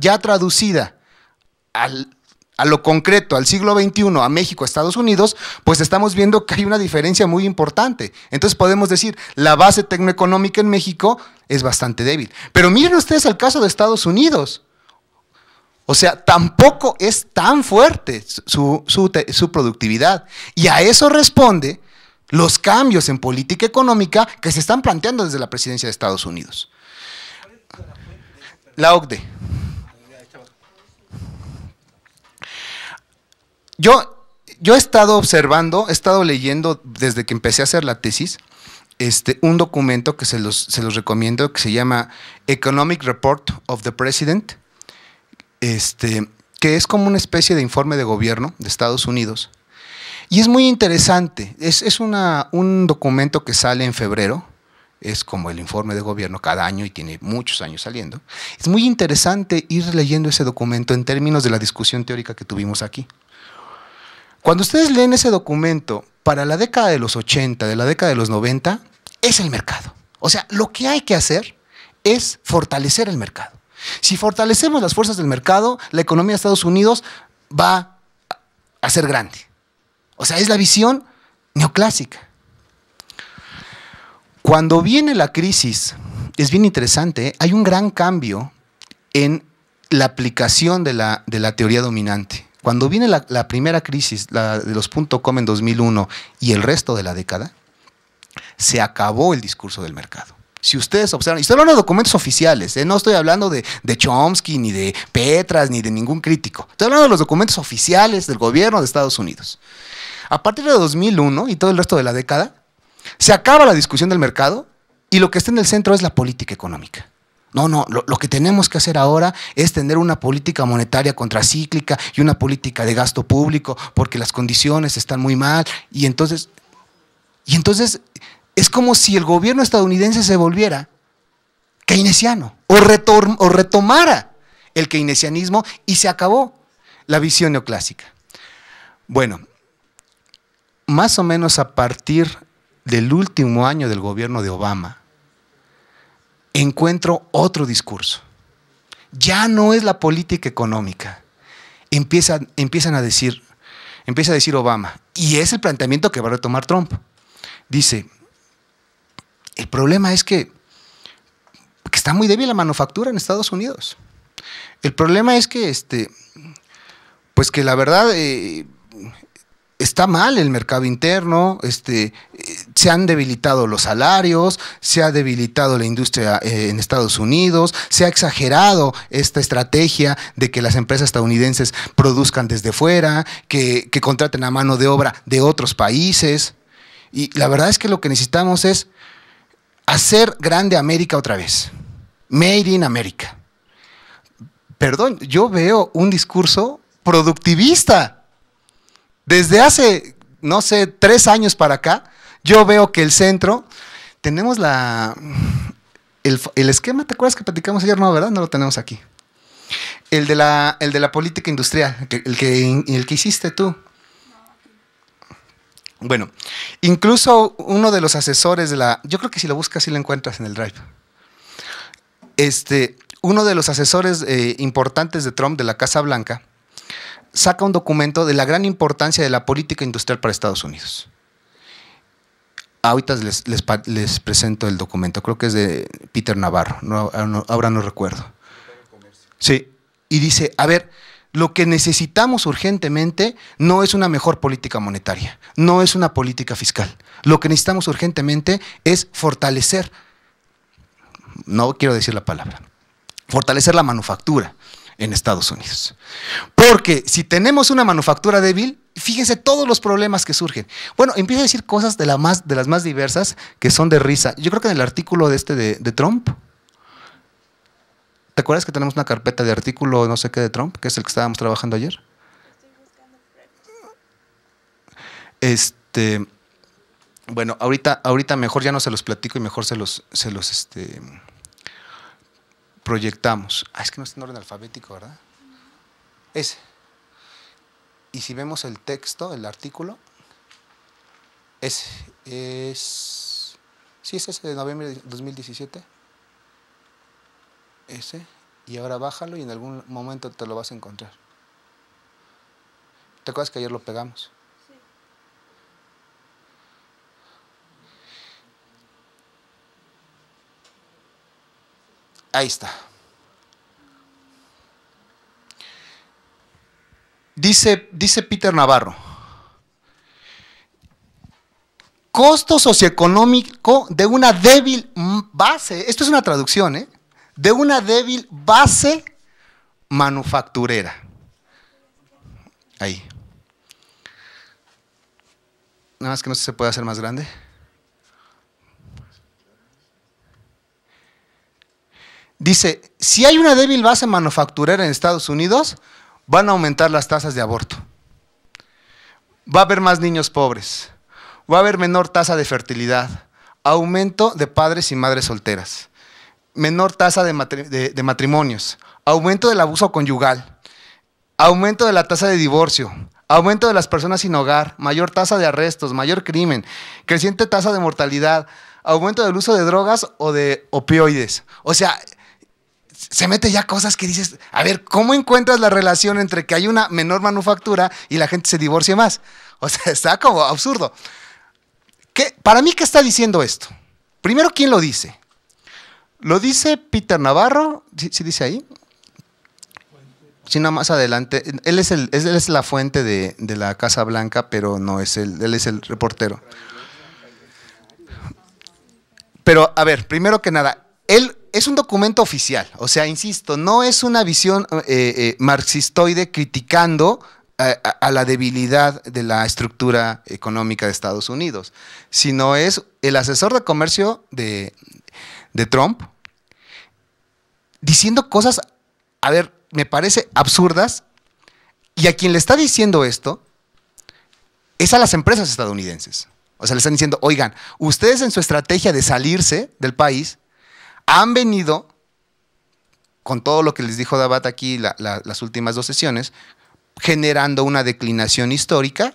ya traducida a lo concreto, al siglo XXI, a México, a Estados Unidos, pues estamos viendo que hay una diferencia muy importante. Entonces podemos decir, la base tecnoeconómica en México es bastante débil. Pero miren ustedes el caso de Estados Unidos. O sea, tampoco es tan fuerte su, su productividad. Y a eso responde los cambios en política económica que se están planteando desde la presidencia de Estados Unidos. La OCDE. Yo, yo he estado observando, he estado leyendo desde que empecé a hacer la tesis, este, un documento que se los, recomiendo que se llama Economic Report of the President, este, que es como una especie de informe de gobierno de Estados Unidos. Y es muy interesante, es, es una, un documento que sale en febrero es como el informe de gobierno cada año y tiene muchos años saliendo. Es muy interesante ir leyendo ese documento en términos de la discusión teórica que tuvimos aquí. Cuando ustedes leen ese documento para la década de los 80, de la década de los 90, es el mercado. O sea, lo que hay que hacer es fortalecer el mercado. Si fortalecemos las fuerzas del mercado, la economía de Estados Unidos va a ser grande. O sea, es la visión neoclásica. Cuando viene la crisis, es bien interesante, hay un gran cambio en la aplicación de la, teoría dominante. Cuando viene la, primera crisis, la de los .com en 2001 y el resto de la década, se acabó el discurso del mercado. Si ustedes observan, y estoy hablando de documentos oficiales, eh, no estoy hablando de, Chomsky, ni de Petras, ni de ningún crítico. Estoy hablando de los documentos oficiales del gobierno de Estados Unidos. A partir de 2001 y todo el resto de la década, se acaba la discusión del mercado y lo que está en el centro es la política económica. No, no, lo, que tenemos que hacer ahora es tener una política monetaria contracíclica y una política de gasto público porque las condiciones están muy mal y entonces, y entonces es como si el gobierno estadounidense se volviera keynesiano o, o retomara el keynesianismo y se acabó la visión neoclásica. Bueno, más o menos a partir del último año del gobierno de Obama, encuentro otro discurso. Ya no es la política económica. Empiezan, a decir, empieza a decir Obama, y es el planteamiento que va a retomar Trump. Dice, el problema es que, está muy débil la manufactura en Estados Unidos. El problema es que, este, pues que la verdad eh, está mal el mercado interno, este, se han debilitado los salarios, se ha debilitado la industria eh, en Estados Unidos, se ha exagerado esta estrategia de que las empresas estadounidenses produzcan desde fuera, que, que contraten a mano de obra de otros países. Y la verdad es que lo que necesitamos es hacer grande América otra vez. Made in America. Perdón, yo veo un discurso productivista. Desde hace, no sé, tres años para acá, yo veo que el centro, tenemos la, el, esquema, ¿te acuerdas que platicamos ayer? No, ¿verdad? No lo tenemos aquí. El de la, el de la política industrial, el que, el que, hiciste tú. Bueno, incluso uno de los asesores de la, yo creo que si lo buscas sí lo encuentras en el drive. Este, uno de los asesores eh, importantes de Trump de la Casa Blanca saca un documento de la gran importancia de la política industrial para Estados Unidos. Ahorita les, presento el documento, creo que es de Peter Navarro, ah, ahora no recuerdo. Sí, y dice, a ver, lo que necesitamos urgentemente no es una mejor política monetaria, no es una política fiscal. Lo que necesitamos urgentemente es fortalecer, no quiero decir la palabra, fortalecer la manufactura en Estados Unidos. Porque si tenemos una manufactura débil, fíjense todos los problemas que surgen. Bueno, empieza a decir cosas de, las más diversas que son de risa. Yo creo que en el artículo de este de, Trump, ¿te acuerdas que tenemos una carpeta de artículo no sé qué de Trump, que es el que estábamos trabajando ayer? Este, bueno, ahorita, ahorita mejor ya no se los platico y mejor se los, se los este, proyectamos. Ah, es que no está en orden alfabético, ¿verdad? Ese. Y si vemos el texto, el artículo, es, es sí, es ese de noviembre de 2017. Ese. Y ahora bájalo y en algún momento te lo vas a encontrar. ¿Te acuerdas que ayer lo pegamos? Sí. Ahí está. Dice, Peter Navarro, costo socioeconómico de una débil base, esto es una traducción, ¿eh? de una débil base manufacturera. Ahí. Nada más que no se puede hacer más grande. Dice, si hay una débil base manufacturera en Estados Unidos, Van a aumentar las tasas de aborto. Va a haber más niños pobres. Va a haber menor tasa de fertilidad. Aumento de padres y madres solteras. Menor tasa de, matrimonios. Aumento del abuso conyugal. Aumento de la tasa de divorcio aumento de las personas sin hogar, mayor tasa de arrestos, mayor crimen, creciente tasa de mortalidad, aumento del uso de drogas o de opioides. O sea, se mete ya cosas que dices, a ver, ¿cómo encuentras la relación entre que hay una menor manufactura y la gente se divorcia más? O sea, está como absurdo. para mí, ¿qué está diciendo esto? Primero, ¿quién lo dice? Lo dice Peter Navarro, ¿sí, dice ahí? Si no, más adelante. Él es, el, es la fuente de, de, la Casa Blanca, pero no es él. él es el reportero. Pero, a ver, primero que nada, él es un documento oficial, o sea, insisto, no es una visión eh, eh, marxistoide criticando a, la debilidad de la estructura económica de Estados Unidos, sino es el asesor de comercio de, de Trump diciendo cosas, a ver, me parece absurdas, y a quien le está diciendo esto es a las empresas estadounidenses. O sea, le están diciendo, oigan, ustedes en su estrategia de salirse del país, han venido con todo lo que les dijo Dabat aquí las últimas dos sesiones, generando una declinación histórica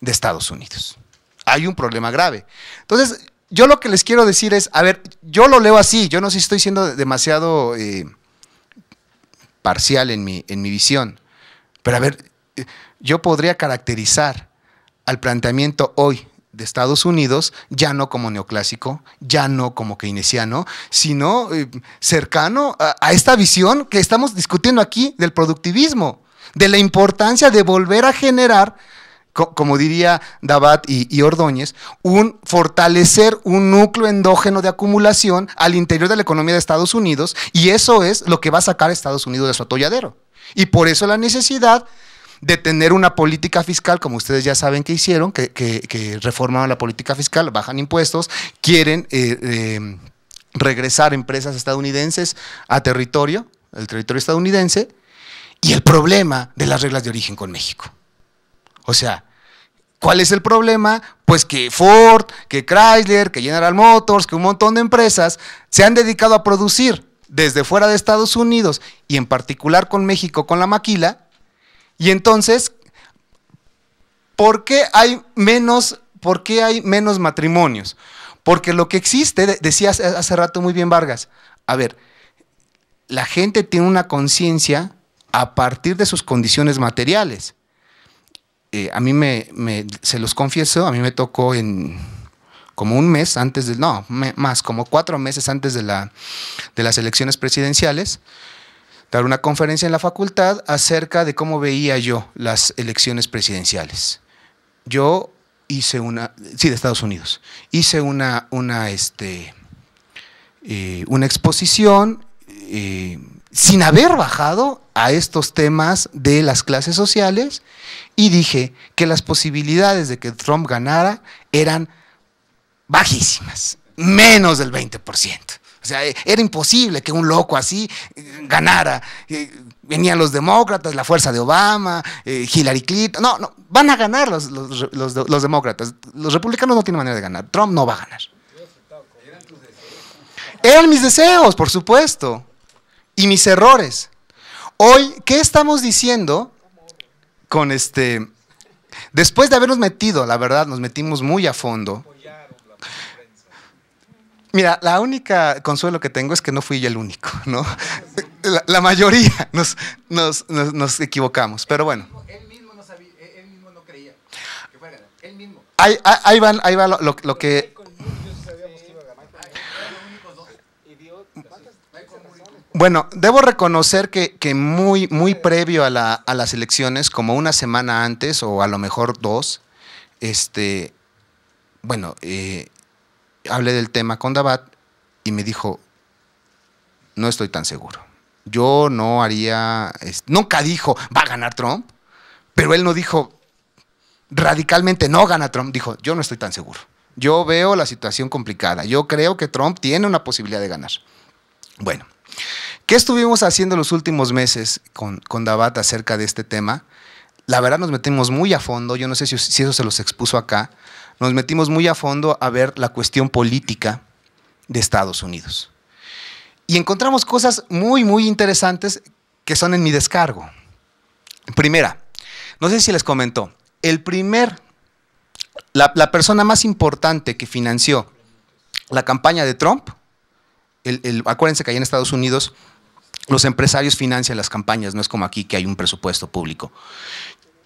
de Estados Unidos. Hay un problema grave. Entonces, yo lo que les quiero decir es, a ver, yo lo leo así, yo no sé si estoy siendo demasiado eh, parcial en mi, en mi visión, pero a ver, eh, yo podría caracterizar al planteamiento hoy de Estados Unidos, ya no como neoclásico, ya no como keynesiano, sino eh, cercano a, esta visión que estamos discutiendo aquí del productivismo, de la importancia de volver a generar como diría Dabat y, y, Ordóñez, un fortalecer un núcleo endógeno de acumulación al interior de la economía de Estados Unidos, y eso es lo que va a sacar a Estados Unidos de su atolladero. Y por eso la necesidad de tener una política fiscal, como ustedes ya saben que hicieron, que, reformaron la política fiscal, bajan impuestos, quieren eh, eh, regresar empresas estadounidenses a territorio, el territorio estadounidense, y el problema de las reglas de origen con México. O sea, ¿Cuál es el problema? Pues que Ford, que Chrysler, que General Motors, que un montón de empresas se han dedicado a producir desde fuera de Estados Unidos y en particular con México, con la maquila, y entonces, ¿por qué hay menos, por qué hay menos matrimonios? Porque lo que existe, decía hace rato muy bien Vargas, a ver, la gente tiene una conciencia a partir de sus condiciones materiales. Eh, a mí me, se los confieso, a mí me tocó en como un mes antes de, no, más, como cuatro meses antes de, la, de las elecciones presidenciales, dar una conferencia en la facultad acerca de cómo veía yo las elecciones presidenciales. Yo hice una, sí, de Estados Unidos, hice una, una, este, eh, una exposición eh, sin haber bajado a estos temas de las clases sociales y dije que las posibilidades de que Trump ganara eran bajísimas, menos del 20%. O sea, e, era imposible que un loco así eh, ganara. Eh, venían los demócratas, la fuerza de Obama, eh, Hillary Clinton. No, no, van a ganar los, demócratas. Los republicanos no tienen manera de ganar. Trump no va a ganar. Eran mis deseos, por supuesto. Y mis errores. Hoy, ¿qué estamos diciendo con este... Después de habernos metido, la verdad, nos metimos muy a fondo Mira, la única consuelo que tengo es que no fui yo el único, ¿no? La, mayoría nos, equivocamos, pero bueno. Él mismo, no sabía, él mismo no creía que fuera él mismo. Ahí, van, ahí va lo, que... Bueno, debo reconocer que, muy, muy previo a, la, a, las elecciones, como una semana antes o a lo mejor dos, este, bueno, eh, hablé del tema con Dabat y me dijo, no estoy tan seguro. Yo no haría, nunca dijo, va a ganar Trump, pero él no dijo, radicalmente no gana Trump, dijo, yo no estoy tan seguro. Yo veo la situación complicada. Yo creo que Trump tiene una posibilidad de ganar. Bueno, ¿qué estuvimos haciendo los últimos meses con, con Dabat acerca de este tema? La verdad nos metimos muy a fondo. Yo no sé si, si eso se los expuso acá, nos metimos muy a fondo a ver la cuestión política de Estados Unidos. Y encontramos cosas muy, muy interesantes que son en mi descargo. Primera, no sé si les comentó, el primer, la, persona más importante que financió la campaña de Trump, acuérdense que allá en Estados Unidos los empresarios financian las campañas, no es como aquí que hay un presupuesto público.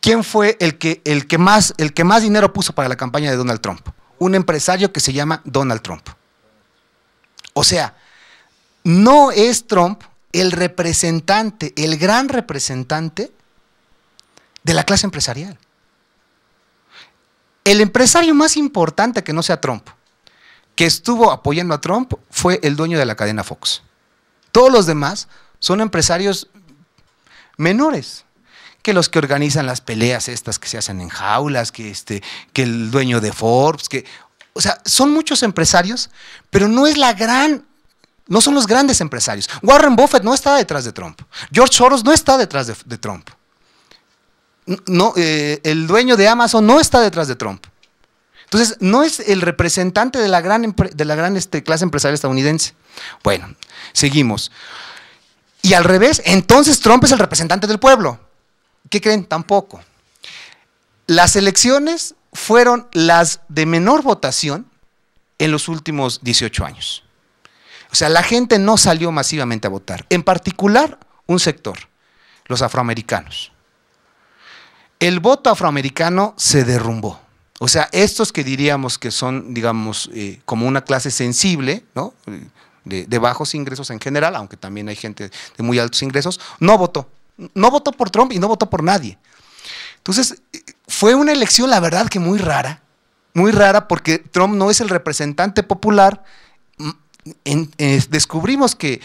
¿Quién fue el que, el, que más, el que más dinero puso para la campaña de Donald Trump? Un empresario que se llama Donald Trump. O sea, no es Trump el representante, el gran representante de la clase empresarial. El empresario más importante que no sea Trump, que estuvo apoyando a Trump, fue el dueño de la cadena Fox. Todos los demás son empresarios menores que los que organizan las peleas estas que se hacen en jaulas, que, este, que el dueño de Forbes, que... O sea, son muchos empresarios, pero no es la gran no son los grandes empresarios. Warren Buffett no está detrás de Trump. George Soros no está detrás de, Trump. No, eh, el dueño de Amazon no está detrás de Trump. Entonces, no es el representante de la gran, de la gran este, clase empresarial estadounidense. Bueno, seguimos. Y al revés, entonces Trump es el representante del pueblo. ¿Qué creen? Tampoco. Las elecciones fueron las de menor votación en los últimos 18 años. O sea, la gente no salió masivamente a votar, en particular un sector, los afroamericanos. El voto afroamericano se derrumbó. O sea, estos que diríamos que son, digamos, eh, como una clase sensible, eh, de bajos ingresos en general, aunque también hay gente de muy altos ingresos, no votó. No votó por Trump y no votó por nadie. Entonces, fue una elección, la verdad, que muy rara. Muy rara porque Trump no es el representante popular. Mm, descubrimos que,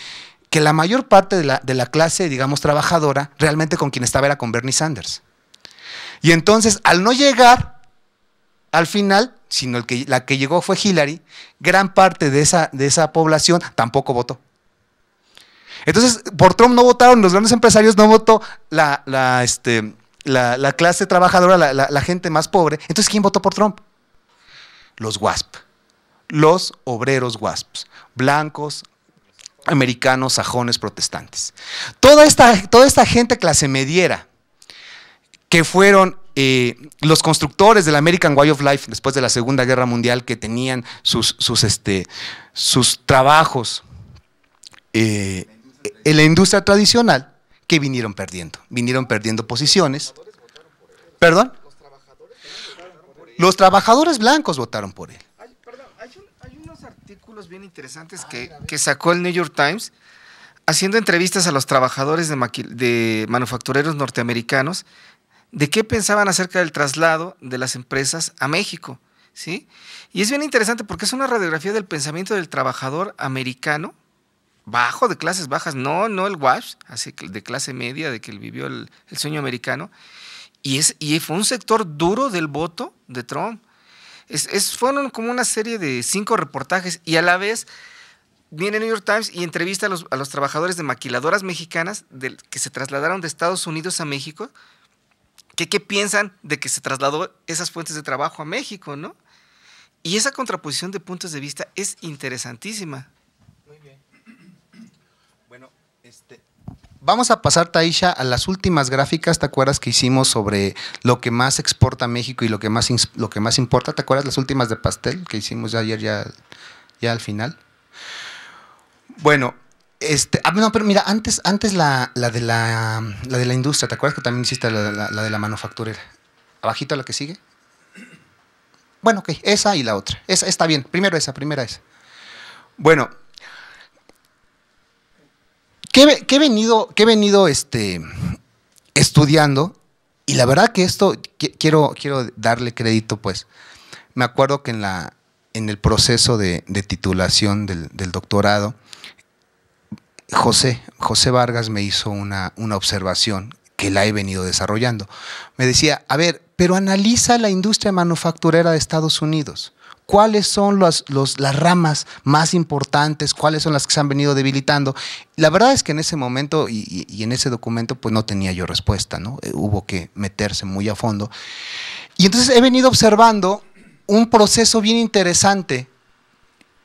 la mayor parte de la, de la clase, digamos, trabajadora, realmente con quien estaba era con Bernie Sanders. Y entonces, al no llegar al final, sino que, la que llegó fue Hillary, gran parte de esa, de esa población tampoco votó. Entonces, por Trump no votaron, los grandes empresarios no votó la, este, clase trabajadora, la, gente más pobre. Entonces, ¿quién votó por Trump? Los WASP, los obreros WASP, blancos, americanos, sajones, protestantes. Toda esta, toda esta gente clase mediera que fueron eh, los constructores del American Way of Life después de la Segunda Guerra Mundial que tenían sus, este, sus trabajos eh, en la industria tradicional que vinieron perdiendo. Vinieron perdiendo posiciones. ¿Perdón? Los trabajadores blancos votaron por él. Hay, unos artículos bien interesantes que, sacó el New York Times haciendo entrevistas a los trabajadores de, de manufactureros norteamericanos de qué pensaban acerca del traslado de las empresas a México. ¿sí? Y es bien interesante porque es una radiografía del pensamiento del trabajador americano bajo, de clases bajas, no, no el WASH, así que de clase media, de que él vivió el, sueño americano. Y, es, y fue un sector duro del voto de Trump. Es, fueron como una serie de cinco reportajes y a la vez viene New York Times y entrevista a los, trabajadores de maquiladoras mexicanas que se trasladaron de Estados Unidos a México, que qué piensan de que se trasladó esas fuentes de trabajo a México, ¿no? Y esa contraposición de puntos de vista es interesantísima. Este, vamos a pasar, Taisha, a las últimas gráficas, ¿te acuerdas que hicimos sobre lo que más exporta México y lo que más, lo que más importa? ¿Te acuerdas las últimas de pastel que hicimos ayer, ya, ya al final? Bueno, este, ah, no, pero mira, antes, antes la, la, de la, industria, ¿te acuerdas que también hiciste la, de la manufacturera? Abajito la que sigue. Bueno, ok, esa y la otra. Esa está bien. Primero esa, primera esa. Bueno, que he venido, he venido este, estudiando? Y la verdad que esto quiero, quiero darle crédito, pues. Me acuerdo que en, la, en el proceso de, titulación del, doctorado, José, José Vargas me hizo una observación que la he venido desarrollando. Me decía, a ver, pero analiza la industria manufacturera de Estados Unidos cuáles son las ramas más importantes, cuáles son las que se han venido debilitando. La verdad es que en ese momento y, en ese documento pues no tenía yo respuesta, ¿no? Eh, hubo que meterse muy a fondo. Y entonces he venido observando un proceso bien interesante,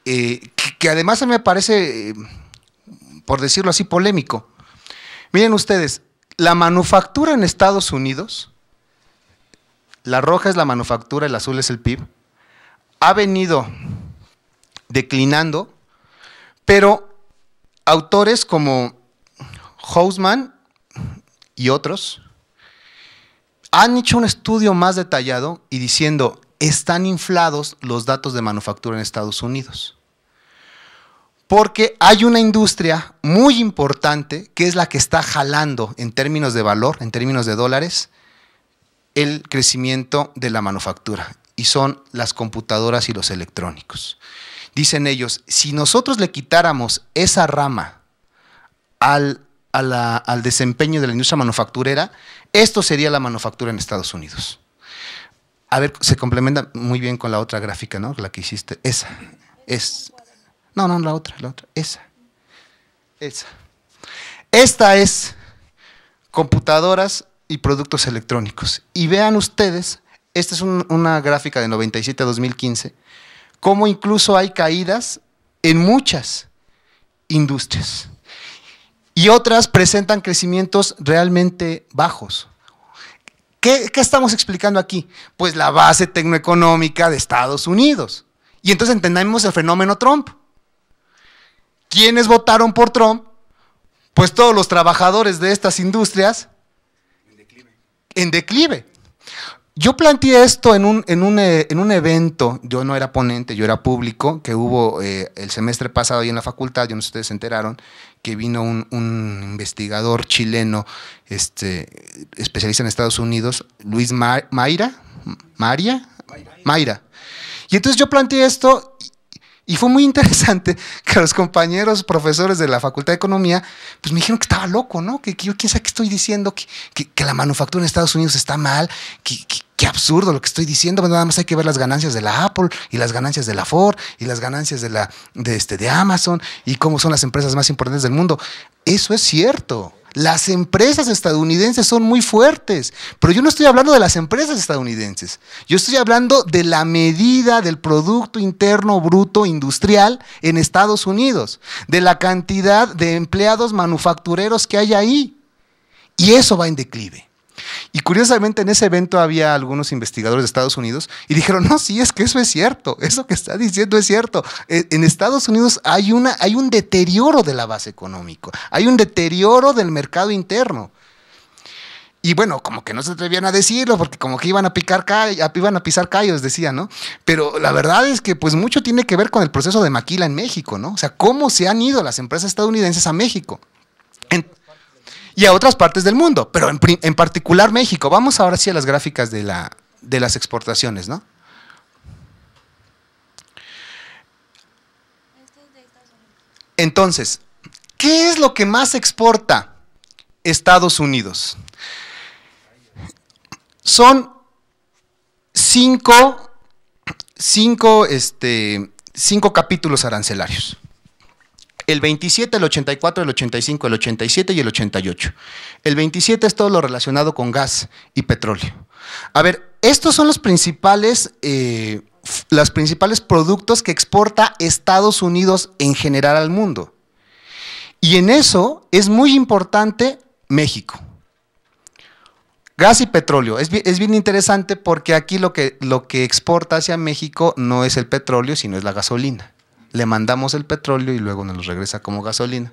eh, que que, a mí me parece, eh, por decirlo así, polémico. Miren ustedes, la manufactura en Estados Unidos, la roja es la manufactura, el azul es el PIB, ha venido declinando, pero autores como Hausmann y otros han hecho un estudio más detallado y diciendo, están inflados los datos de manufactura en Estados Unidos. Porque hay una industria muy importante que es la que está jalando en términos de valor, en términos de dólares, el crecimiento de la manufactura son las computadoras y los electrónicos. Dicen ellos, si nosotros le quitáramos esa rama al, al desempeño de la industria manufacturera, esto sería la manufactura en Estados Unidos. A ver, se complementa muy bien con la otra gráfica, ¿no? La que hiciste. Esa. Es. No, no, la otra, la otra. Esa. Esa. Esta es computadoras y productos electrónicos. Y vean ustedes esta es una gráfica de 97 2015, cómo incluso hay caídas en muchas industrias. Y otras presentan crecimientos realmente bajos. ¿Qué, estamos explicando aquí? Pues la base tecnoeconómica de Estados Unidos. Y entonces entendemos el fenómeno Trump. ¿Quiénes votaron por Trump? Pues todos los trabajadores de estas industrias En declive. Yo planteé esto en un, eh, en, un, evento, yo no era ponente, yo era público, que hubo eh, el semestre pasado ahí en la facultad, yo no sé si ustedes se enteraron, que vino un, investigador chileno, este, especialista en Estados Unidos, Luis Mayra, María, Mayra. Y entonces yo planteé esto y fue muy interesante que los compañeros profesores de la Facultad de Economía, pues me dijeron que estaba loco, ¿no? Que, que yo quién sabe qué estoy diciendo, que, que, que, la manufactura en Estados Unidos está mal, que, qué absurdo lo que estoy diciendo, pues nada más hay que ver las ganancias de la Apple y las ganancias de la Ford y las ganancias de, la, de, este, de Amazon y cómo son las empresas más importantes del mundo. Eso es cierto. Las empresas estadounidenses son muy fuertes, pero yo no estoy hablando de las empresas estadounidenses. Yo estoy hablando de la medida del Producto Interno Bruto Industrial en Estados Unidos, de la cantidad de empleados manufactureros que hay ahí. Y eso va en declive. Y curiosamente en ese evento había algunos investigadores de Estados Unidos y dijeron, no, sí, es que eso es cierto, eso que está diciendo es cierto. E, en Estados Unidos hay, una, hay un deterioro de la base económica, hay un deterioro del mercado interno. Y bueno, como que no se atrevían a decirlo porque como que iban a picar iban a pisar callos, decían, ¿no? Pero la verdad es que pues mucho tiene que ver con el proceso de maquila en México, ¿no? O sea, cómo se han ido las empresas estadounidenses a México y a otras partes del mundo, pero en, particular México. Vamos ahora sí a las gráficas de, la, de las exportaciones, ¿no? Entonces, ¿qué es lo que más exporta Estados Unidos? Son cinco, este, cinco capítulos arancelarios el 27, el 84, el 85, el 87 y el 88. El 27 es todo lo relacionado con gas y petróleo. A ver, estos son los principales, eh, principales productos que exporta Estados Unidos en general al mundo. Y en eso es muy importante México. Gas y petróleo. Es bien, es bien, interesante porque aquí lo que, lo que exporta hacia México no es el petróleo, sino es la gasolina le mandamos el petróleo y luego nos lo regresa como gasolina.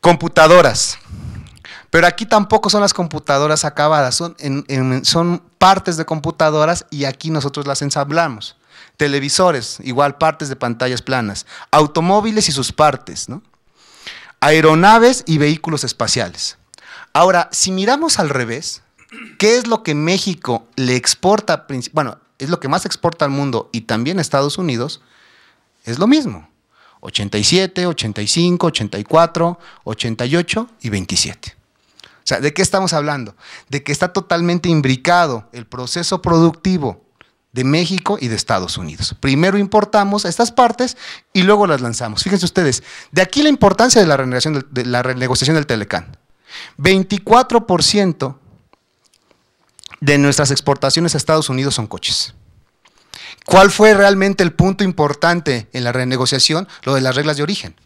Computadoras. Pero aquí tampoco son las computadoras acabadas, son, son partes de computadoras y aquí nosotros las ensamblamos. Televisores, igual partes de pantallas planas. Automóviles y sus partes, ¿no? Aeronaves y vehículos espaciales. Ahora, si miramos al revés, ¿qué es lo que México le exporta? Bueno, es lo que más exporta al mundo y también Estados Unidos, es lo mismo. 87, 85, 84, 88 y 27. O sea, ¿de qué estamos hablando? De que está totalmente imbricado el proceso productivo de México y de Estados Unidos. Primero importamos estas partes y luego las lanzamos. Fíjense ustedes, de aquí la importancia de la, renegociación, de la renegociación del Telecán. 24% de nuestras exportaciones a Estados Unidos son coches. ¿Cuál fue realmente el punto importante en la renegociación? Lo de las reglas de origen.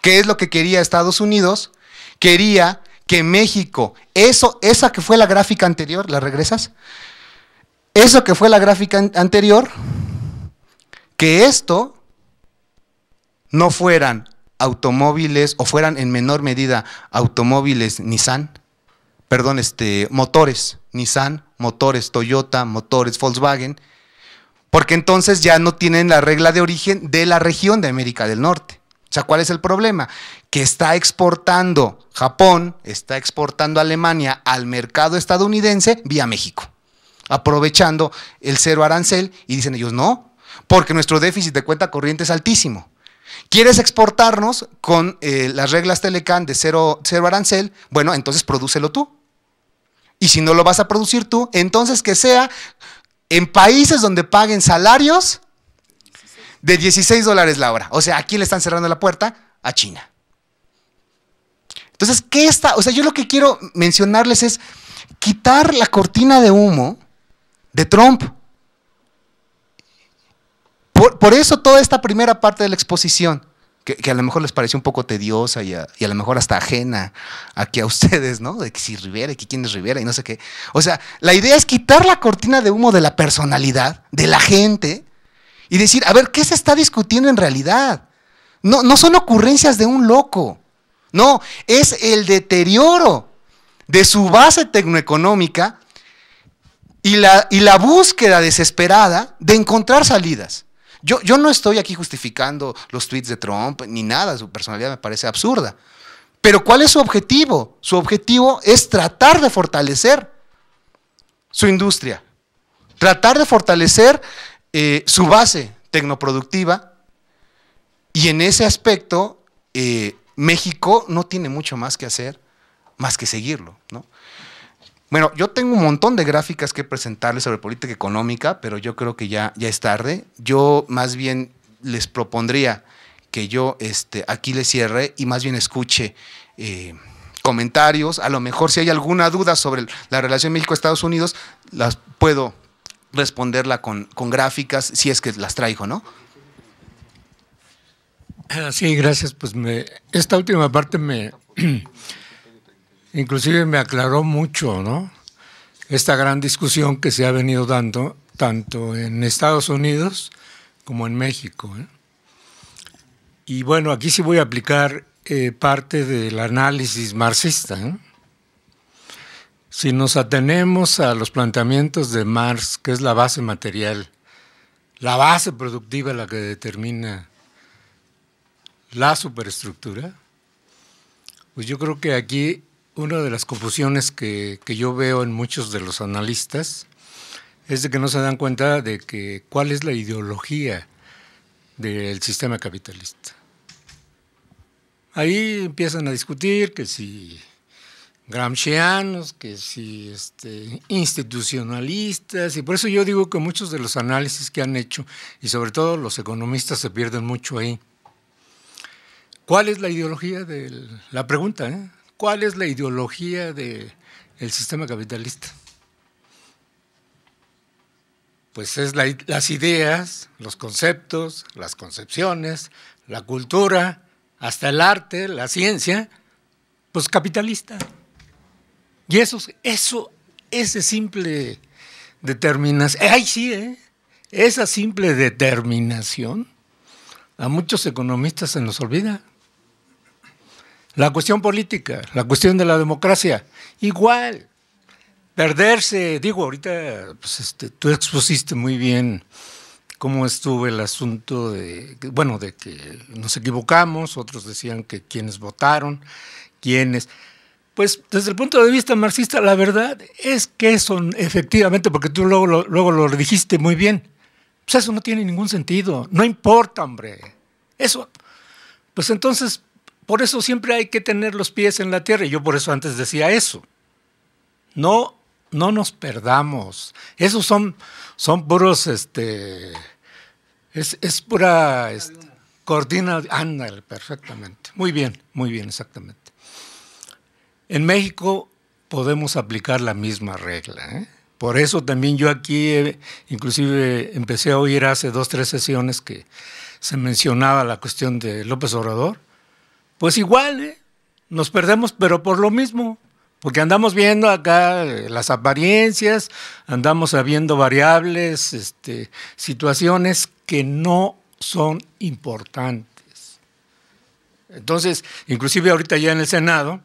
¿Qué es lo que quería Estados Unidos? Quería que México, eso, esa que fue la gráfica anterior, ¿la regresas? Eso que fue la gráfica anterior, que esto no fueran automóviles o fueran en menor medida automóviles Nissan, perdón, este, motores Nissan, motores Toyota, motores Volkswagen, porque entonces ya no tienen la regla de origen de la región de América del Norte. O sea, ¿cuál es el problema? Que está exportando Japón, está exportando Alemania al mercado estadounidense vía México, aprovechando el cero arancel y dicen ellos no, porque nuestro déficit de cuenta corriente es altísimo. ¿Quieres exportarnos con eh, las reglas Telecan de cero, cero arancel? Bueno, entonces prodúcelo tú. Y si no lo vas a producir tú, entonces que sea en países donde paguen salarios de 16 dólares la hora. O sea, ¿a quién le están cerrando la puerta? A China. Entonces, ¿qué está? O sea, yo lo que quiero mencionarles es quitar la cortina de humo de Trump. Por, por eso toda esta primera parte de la exposición que, a lo mejor les pareció un poco tediosa y a, lo mejor hasta ajena aquí a ustedes, ¿no? De que si Rivera y que quién es Rivera y no sé qué. O sea, la idea es quitar la cortina de humo de la personalidad, de la gente, y decir, a ver, ¿qué se está discutiendo en realidad? No, no son ocurrencias de un loco, no, es el deterioro de su base tecnoeconómica y la, y la búsqueda desesperada de encontrar salidas. Yo, no estoy aquí justificando los tweets de Trump ni nada, su personalidad me parece absurda. Pero ¿cuál es su objetivo? Su objetivo es tratar de fortalecer su industria, tratar de fortalecer eh, su base tecnoproductiva y en ese aspecto eh, México no tiene mucho más que hacer más que seguirlo. ¿no? Bueno, yo tengo un montón de gráficas que presentarles sobre política económica, pero yo creo que ya, ya es tarde. Yo más bien les propondría que yo este, aquí les cierre y más bien escuche. Eh, comentarios, a lo mejor si hay alguna duda sobre la relación México-Estados Unidos, las puedo responderla con, con, gráficas, si es que las traigo, ¿no? Ah, sí, gracias. Pues me, esta última parte me, inclusive me aclaró mucho, ¿no? Esta gran discusión que se ha venido dando tanto en Estados Unidos como en México. ¿eh? Y bueno, aquí sí voy a aplicar eh, parte del análisis marxista. ¿eh? Si nos atenemos a los planteamientos de Marx, que es la base material, la base productiva la que determina la superestructura, pues yo creo que aquí una de las confusiones que, yo veo en muchos de los analistas es de que no se dan cuenta de que cuál es la ideología del sistema capitalista. Ahí empiezan a discutir que si gramscianos, que si este, institucionalistas, y por eso yo digo que muchos de los análisis que han hecho, y sobre todo los economistas se pierden mucho ahí. ¿Cuál es la ideología de la pregunta? Eh? ¿Cuál es la ideología del sistema capitalista? Pues es las ideas, los conceptos, las concepciones, la cultura, hasta el arte, la ciencia, pues capitalista. Y eso, eso ese simple determinación, eh, ahí sí, eh, esa simple determinación, a muchos economistas se nos olvida. La cuestión política, la cuestión de la democracia, igual. Perderse, digo, ahorita pues, este, tú expusiste muy bien cómo estuvo el asunto de, bueno, de que nos equivocamos, otros decían que quienes votaron, quienes... Pues desde el punto de vista marxista, la verdad es que son efectivamente, porque tú luego lo, luego lo dijiste muy bien, pues eso no tiene ningún sentido, no importa, hombre. Eso, pues entonces, por eso siempre hay que tener los pies en la tierra. Y yo por eso antes decía eso. No, no nos perdamos. Esos son, son puros, este, es, pura cortina. ándale, perfectamente. Muy bien, muy bien, exactamente. En México podemos aplicar la misma regla. ¿eh? Por eso también yo aquí, eh, inclusive empecé a oír hace dos, tres sesiones que se mencionaba la cuestión de López Obrador pues igual, ¿eh? nos perdemos, pero por lo mismo, porque andamos viendo acá eh, las apariencias, andamos viendo variables, este, situaciones que no son importantes. Entonces, inclusive ahorita ya en el Senado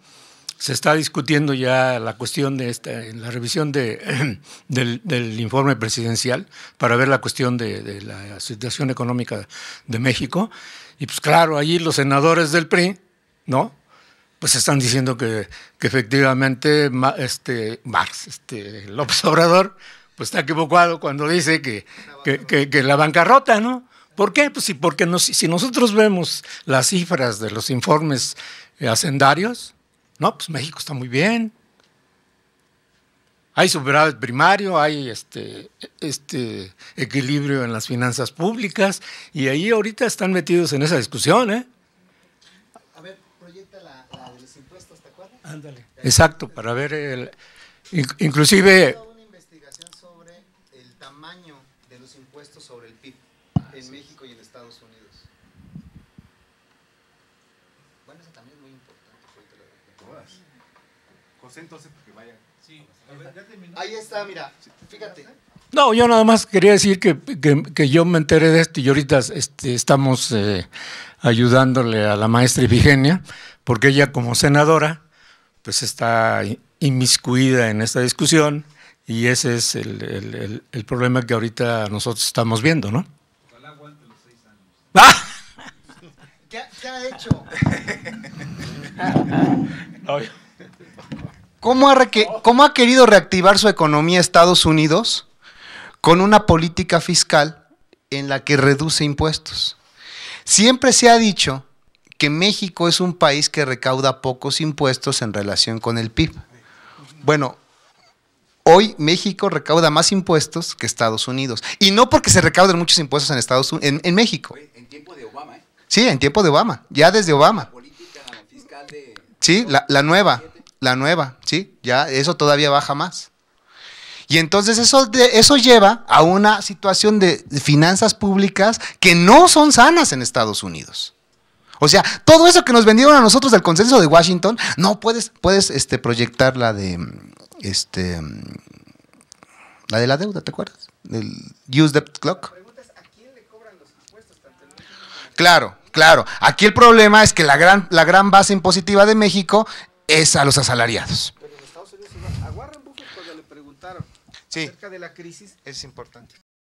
se está discutiendo ya la cuestión de esta, en la revisión del, informe presidencial para ver la cuestión de la situación económica de México y pues claro, allí los senadores del PRI, ¿no? Pues están diciendo que, efectivamente este, Marx, este, López Obrador, pues está equivocado cuando dice que, que, que, la bancarrota, ¿no? ¿Por qué? Pues sí, porque si nosotros vemos las cifras de los informes eh, hacendarios, no, pues México está muy bien, hay superávit primario, hay este, este equilibrio en las finanzas públicas y ahí ahorita están metidos en esa discusión. ¿eh? A ver, proyecta la, la de los impuestos, ¿te acuerdas? Ándale. Exacto, para ver el... Inclusive... una investigación sobre el tamaño de los impuestos sobre el PIB ah, en México y en Estados Unidos. Bueno, eso también es muy importante. José, entonces, porque pues, vaya... Ahí está, mira, fíjate. No, yo nada más quería decir que, yo me enteré de esto y ahorita este, estamos eh, ayudándole a la maestra Ifigenia, porque ella como senadora pues está inmiscuida en esta discusión y ese es el, problema que ahorita nosotros estamos viendo, ¿no? Ojalá aguante los seis años. ¿Qué, ha hecho? no, ¿Cómo ha, querido reactivar su economía Estados Unidos con una política fiscal en la que reduce impuestos? Siempre se ha dicho que México es un país que recauda pocos impuestos en relación con el PIB. Bueno, hoy México recauda más impuestos que Estados Unidos. Y no porque se recauden muchos impuestos en, Estados Unidos, en, México. En tiempo de Obama, ¿eh? Sí, en tiempo de Obama, ya desde Obama. La política fiscal de... Sí, la, la nueva la nueva, ¿sí? Ya eso todavía baja más. Y entonces eso, eso lleva a una situación de, finanzas públicas que no son sanas en Estados Unidos. O sea, todo eso que nos vendieron a nosotros del consenso de Washington, no puedes, puedes este, proyectar la de este la de la deuda, ¿te acuerdas? Del use debt clock. ¿A quién le cobran los impuestos? Claro, claro. Aquí el problema es que la gran, la gran base impositiva de México es a los asalariados. Pero en Estados Unidos, a Warren Buffett cuando le preguntaron acerca de la crisis, es importante.